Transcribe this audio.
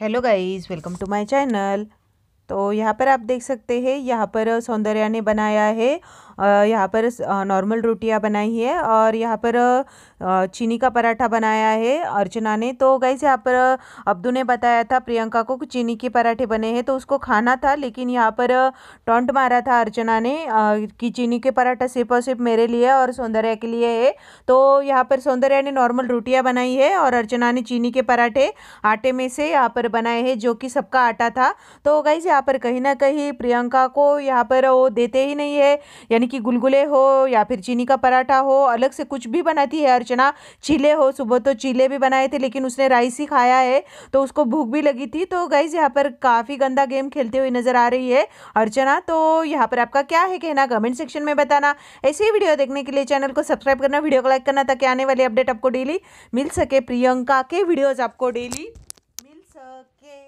hello guys welcome to my channel तो यहाँ पर आप देख सकते हैं यहाँ पर सौंदर्या ने बनाया है यहाँ पर नॉर्मल रोटियाँ बनाई है और यहाँ पर चीनी का पराठा बनाया है अर्चना ने तो गई यहाँ पर अब्दू ने बताया था प्रियंका को चीनी के पराठे बने हैं तो उसको खाना था लेकिन यहाँ पर टोंट मारा था अर्चना ने कि चीनी के पराठा सिर्फ और सिर्फ मेरे लिए और सौंदर्या के लिए है तो यहाँ पर सौंदर्या ने नॉर्मल रोटियाँ बनाई है और अर्चना ने चीनी के पराठे आटे में से यहाँ पर बनाए हैं जो कि सबका आटा था तो गई यहाँ पर कहीं ना कहीं प्रियंका को यहाँ पर वो देते ही नहीं है यानी कि गुलगुले हो या फिर चीनी का पराठा हो अलग से कुछ भी बनाती है अर्चना चीले हो सुबह तो चीले भी बनाए थे लेकिन उसने राइस ही खाया है तो उसको भूख भी लगी थी तो गाइज यहाँ पर काफ़ी गंदा गेम खेलते हुए नज़र आ रही है अर्चना तो यहाँ पर आपका क्या है कहना कमेंट सेक्शन में बताना ऐसे ही वीडियो देखने के लिए चैनल को सब्सक्राइब करना वीडियो को लाइक करना ताकि आने वाली अपडेट आपको डेली मिल सके प्रियंका के वीडियोज़ आपको डेली मिल सके